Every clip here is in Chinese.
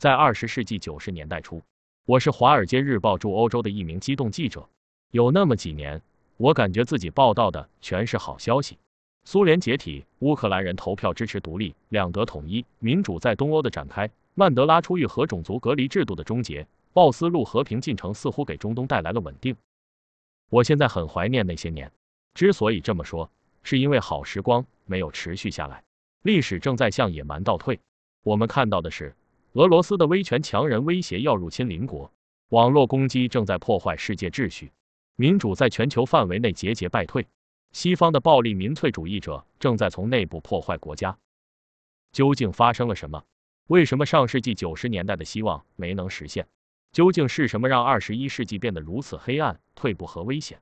在二十世纪九十年代初，我是《华尔街日报》驻欧洲的一名机动记者。有那么几年，我感觉自己报道的全是好消息：苏联解体，乌克兰人投票支持独立，两德统一，民主在东欧的展开，曼德拉出狱和种族隔离制度的终结，奥斯陆和平进程似乎给中东带来了稳定。我现在很怀念那些年。之所以这么说，是因为好时光没有持续下来，历史正在向野蛮倒退。我们看到的是。俄罗斯的威权强人威胁要入侵邻国，网络攻击正在破坏世界秩序，民主在全球范围内节节败退，西方的暴力民粹主义者正在从内部破坏国家。究竟发生了什么？为什么上世纪九十年代的希望没能实现？究竟是什么让二十一世纪变得如此黑暗、退步和危险？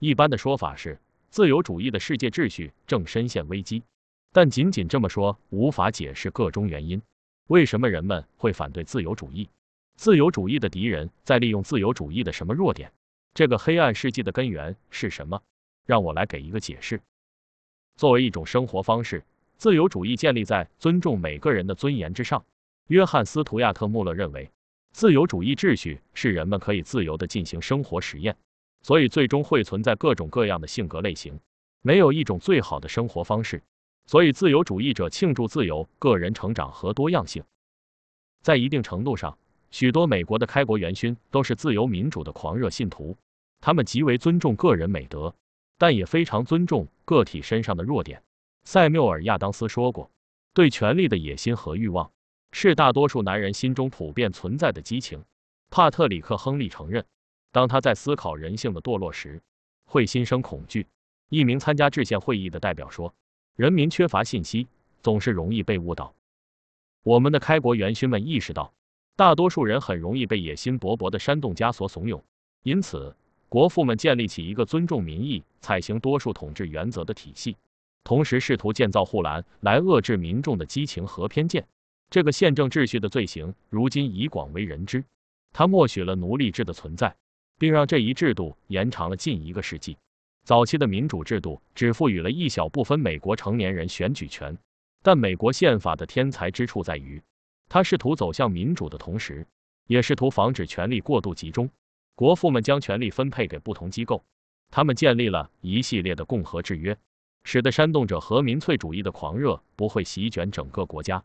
一般的说法是，自由主义的世界秩序正深陷危机，但仅仅这么说无法解释各中原因。为什么人们会反对自由主义？自由主义的敌人在利用自由主义的什么弱点？这个黑暗世纪的根源是什么？让我来给一个解释。作为一种生活方式，自由主义建立在尊重每个人的尊严之上。约翰·斯图亚特·穆勒认为，自由主义秩序是人们可以自由地进行生活实验，所以最终会存在各种各样的性格类型，没有一种最好的生活方式。所以，自由主义者庆祝自由、个人成长和多样性。在一定程度上，许多美国的开国元勋都是自由民主的狂热信徒，他们极为尊重个人美德，但也非常尊重个体身上的弱点。塞缪尔·亚当斯说过：“对权力的野心和欲望，是大多数男人心中普遍存在的激情。”帕特里克·亨利承认，当他在思考人性的堕落时，会心生恐惧。一名参加制宪会议的代表说。人民缺乏信息，总是容易被误导。我们的开国元勋们意识到，大多数人很容易被野心勃勃的煽动家所怂恿，因此，国父们建立起一个尊重民意、采行多数统治原则的体系，同时试图建造护栏来遏制民众的激情和偏见。这个宪政秩序的罪行如今已广为人知，他默许了奴隶制的存在，并让这一制度延长了近一个世纪。早期的民主制度只赋予了一小部分美国成年人选举权，但美国宪法的天才之处在于，它试图走向民主的同时，也试图防止权力过度集中。国父们将权力分配给不同机构，他们建立了一系列的共和制约，使得煽动者和民粹主义的狂热不会席卷整个国家。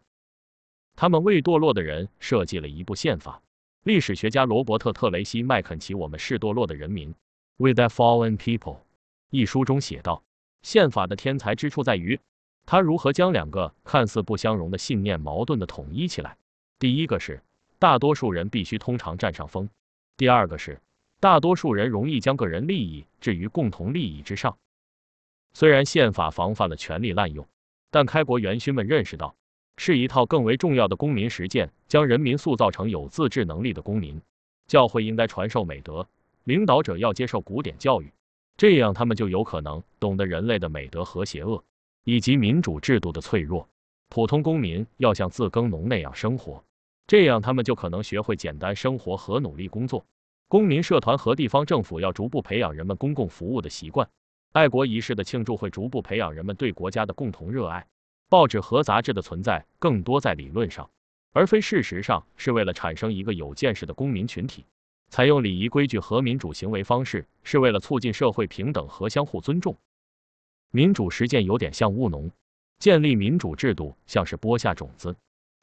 他们为堕落的人设计了一部宪法。历史学家罗伯特·特雷西·麦肯齐：“我们是堕落的人民，We are fallen people。”一书中写道：“宪法的天才之处在于，它如何将两个看似不相容的信念矛盾的统一起来。第一个是大多数人必须通常占上风；第二个是大多数人容易将个人利益置于共同利益之上。虽然宪法防范了权力滥用，但开国元勋们认识到，是一套更为重要的公民实践将人民塑造成有自治能力的公民。教会应该传授美德，领导者要接受古典教育。”这样，他们就有可能懂得人类的美德和邪恶，以及民主制度的脆弱。普通公民要像自耕农那样生活，这样他们就可能学会简单生活和努力工作。公民社团和地方政府要逐步培养人们公共服务的习惯。爱国仪式的庆祝会逐步培养人们对国家的共同热爱。报纸和杂志的存在更多在理论上，而非事实上，是为了产生一个有见识的公民群体。采用礼仪规矩和民主行为方式，是为了促进社会平等和相互尊重。民主实践有点像务农，建立民主制度像是播下种子，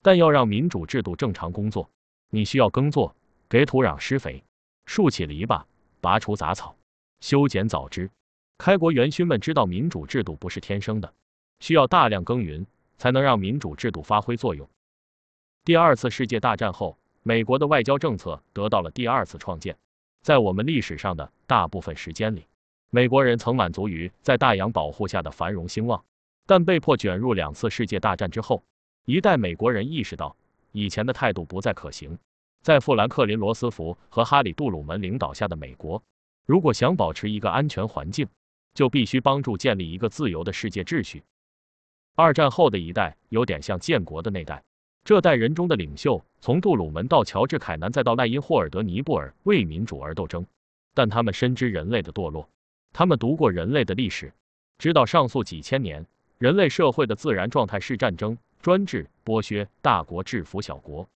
但要让民主制度正常工作，你需要耕作，给土壤施肥，竖起篱笆，拔除杂草，修剪枣枝。开国元勋们知道，民主制度不是天生的，需要大量耕耘，才能让民主制度发挥作用。第二次世界大战后。美国的外交政策得到了第二次创建。在我们历史上的大部分时间里，美国人曾满足于在大洋保护下的繁荣兴旺，但被迫卷入两次世界大战之后，一代美国人意识到以前的态度不再可行。在富兰克林·罗斯福和哈里·杜鲁门领导下的美国，如果想保持一个安全环境，就必须帮助建立一个自由的世界秩序。二战后的一代有点像建国的那代。这代人中的领袖，从杜鲁门到乔治·凯南，再到赖因霍尔德·尼布尔，为民主而斗争。但他们深知人类的堕落，他们读过人类的历史，知道上溯几千年，人类社会的自然状态是战争、专制、剥削、大国制服小国。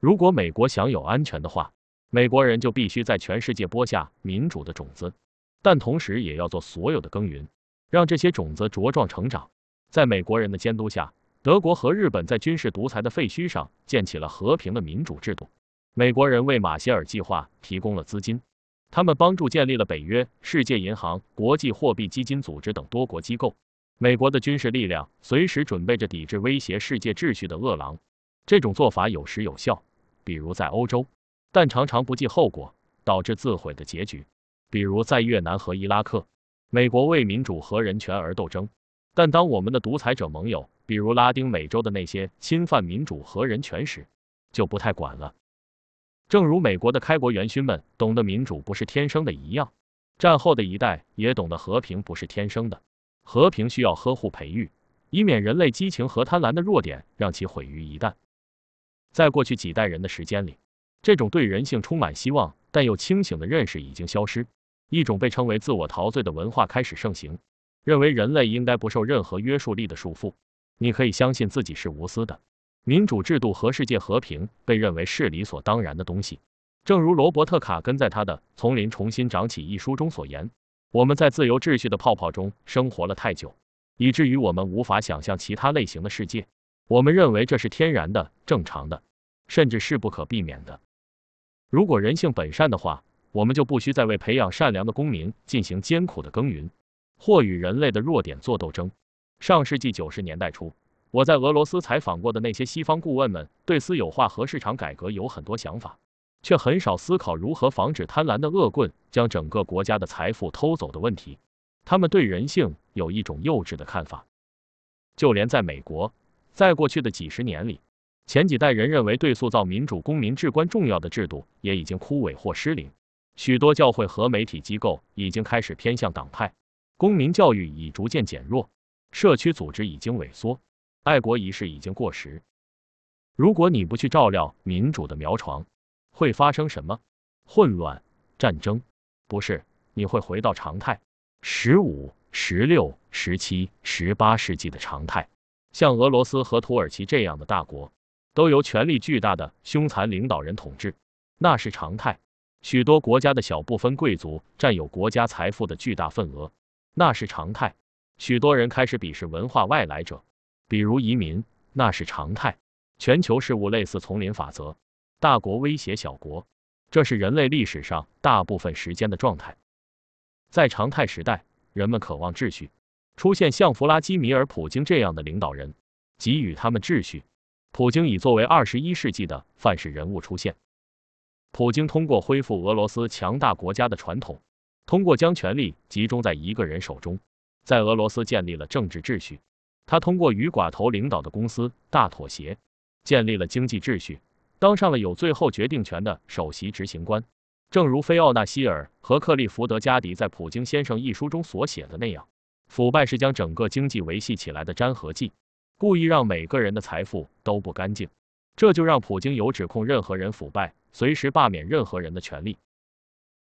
如果美国享有安全的话，美国人就必须在全世界播下民主的种子，但同时也要做所有的耕耘，让这些种子茁壮成长，在美国人的监督下。德国和日本在军事独裁的废墟上建起了和平的民主制度。美国人为马歇尔计划提供了资金，他们帮助建立了北约、世界银行、国际货币基金组织等多国机构。美国的军事力量随时准备着抵制威胁世界秩序的恶狼。这种做法有时有效，比如在欧洲，但常常不计后果，导致自毁的结局，比如在越南和伊拉克。美国为民主和人权而斗争，但当我们的独裁者盟友。比如拉丁美洲的那些侵犯民主和人权时，就不太管了。正如美国的开国元勋们懂得民主不是天生的一样，战后的一代也懂得和平不是天生的，和平需要呵护培育，以免人类激情和贪婪的弱点让其毁于一旦。在过去几代人的时间里，这种对人性充满希望但又清醒的认识已经消失，一种被称为自我陶醉的文化开始盛行，认为人类应该不受任何约束力的束缚。你可以相信自己是无私的，民主制度和世界和平被认为是理所当然的东西。正如罗伯特·卡根在他的《丛林重新长起》一书中所言：“我们在自由秩序的泡泡中生活了太久，以至于我们无法想象其他类型的世界。我们认为这是天然的、正常的，甚至是不可避免的。如果人性本善的话，我们就不需再为培养善良的公民进行艰苦的耕耘，或与人类的弱点做斗争。”上世纪九十年代初，我在俄罗斯采访过的那些西方顾问们，对私有化和市场改革有很多想法，却很少思考如何防止贪婪的恶棍将整个国家的财富偷走的问题。他们对人性有一种幼稚的看法。就连在美国，在过去的几十年里，前几代人认为对塑造民主公民至关重要的制度也已经枯萎或失灵，许多教会和媒体机构已经开始偏向党派，公民教育已逐渐减弱。社区组织已经萎缩，爱国仪式已经过时。如果你不去照料民主的苗床，会发生什么？混乱、战争？不是，你会回到常态。十五、十六、十七、十八世纪的常态。像俄罗斯和土耳其这样的大国，都由权力巨大的凶残领导人统治，那是常态。许多国家的小部分贵族占有国家财富的巨大份额，那是常态。许多人开始鄙视文化外来者，比如移民，那是常态。全球事务类似丛林法则，大国威胁小国，这是人类历史上大部分时间的状态。在常态时代，人们渴望秩序，出现像弗拉基米尔·普京这样的领导人，给予他们秩序。普京已作为二十一世纪的范式人物出现。普京通过恢复俄罗斯强大国家的传统，通过将权力集中在一个人手中。在俄罗斯建立了政治秩序，他通过与寡头领导的公司大妥协，建立了经济秩序，当上了有最后决定权的首席执行官。正如菲奥纳希尔和克利福德·加迪在《普京先生》一书中所写的那样，腐败是将整个经济维系起来的粘合剂，故意让每个人的财富都不干净，这就让普京有指控任何人腐败、随时罢免任何人的权利。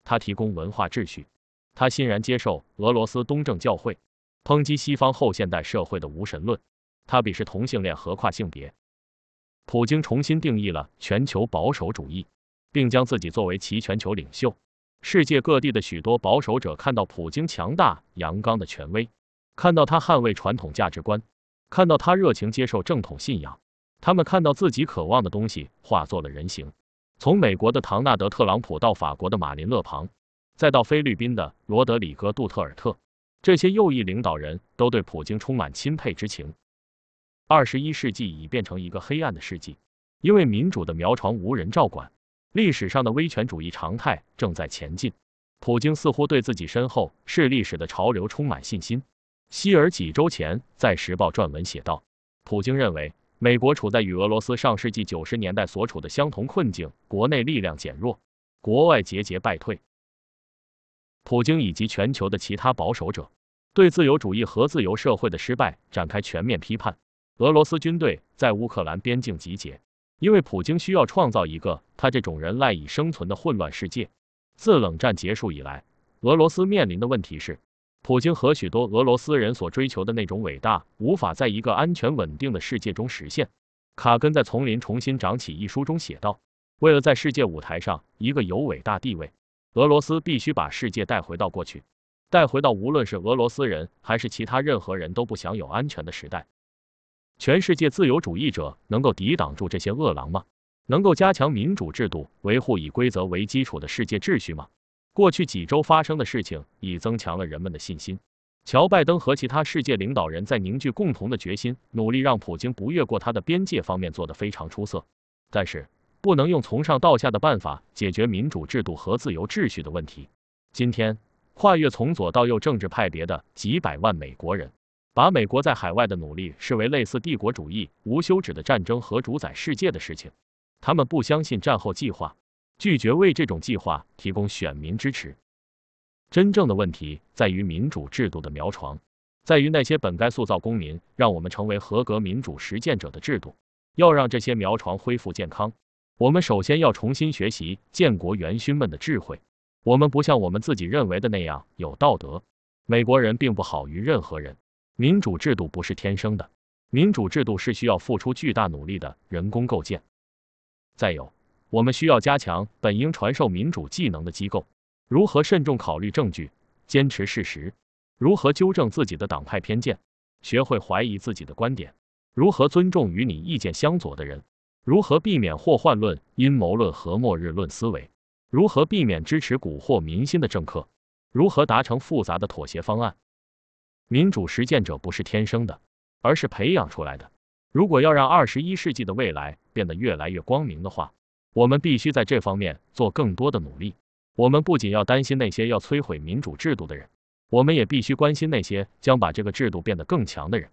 他提供文化秩序，他欣然接受俄罗斯东正教会。抨击西方后现代社会的无神论，他鄙视同性恋和跨性别。普京重新定义了全球保守主义，并将自己作为其全球领袖。世界各地的许多保守者看到普京强大阳刚的权威，看到他捍卫传统价值观，看到他热情接受正统信仰。他们看到自己渴望的东西化作了人形。从美国的唐纳德特朗普到法国的马林勒庞，再到菲律宾的罗德里戈杜特尔特。这些右翼领导人都对普京充满钦佩之情。二十一世纪已变成一个黑暗的世纪，因为民主的苗床无人照管，历史上的威权主义常态正在前进。普京似乎对自己身后是历史的潮流充满信心。希尔几周前在《时报》撰文写道：“普京认为，美国处在与俄罗斯上世纪九十年代所处的相同困境：国内力量减弱，国外节节败退。”普京以及全球的其他保守者对自由主义和自由社会的失败展开全面批判。俄罗斯军队在乌克兰边境集结，因为普京需要创造一个他这种人赖以生存的混乱世界。自冷战结束以来，俄罗斯面临的问题是，普京和许多俄罗斯人所追求的那种伟大无法在一个安全稳定的世界中实现。卡根在《丛林重新长起》一书中写道：“为了在世界舞台上一个有伟大地位。”俄罗斯必须把世界带回到过去，带回到无论是俄罗斯人还是其他任何人都不享有安全的时代。全世界自由主义者能够抵挡住这些恶狼吗？能够加强民主制度，维护以规则为基础的世界秩序吗？过去几周发生的事情已增强了人们的信心。乔·拜登和其他世界领导人在凝聚共同的决心，努力让普京不越过他的边界方面做得非常出色。但是，不能用从上到下的办法解决民主制度和自由秩序的问题。今天，跨越从左到右政治派别的几百万美国人，把美国在海外的努力视为类似帝国主义、无休止的战争和主宰世界的事情。他们不相信战后计划，拒绝为这种计划提供选民支持。真正的问题在于民主制度的苗床，在于那些本该塑造公民，让我们成为合格民主实践者的制度。要让这些苗床恢复健康。我们首先要重新学习建国元勋们的智慧。我们不像我们自己认为的那样有道德。美国人并不好于任何人。民主制度不是天生的，民主制度是需要付出巨大努力的人工构建。再有，我们需要加强本应传授民主技能的机构：如何慎重考虑证据，坚持事实；如何纠正自己的党派偏见，学会怀疑自己的观点；如何尊重与你意见相左的人。如何避免祸患论、阴谋论和末日论思维？如何避免支持蛊惑民心的政客？如何达成复杂的妥协方案？民主实践者不是天生的，而是培养出来的。如果要让二十一世纪的未来变得越来越光明的话，我们必须在这方面做更多的努力。我们不仅要担心那些要摧毁民主制度的人，我们也必须关心那些将把这个制度变得更强的人。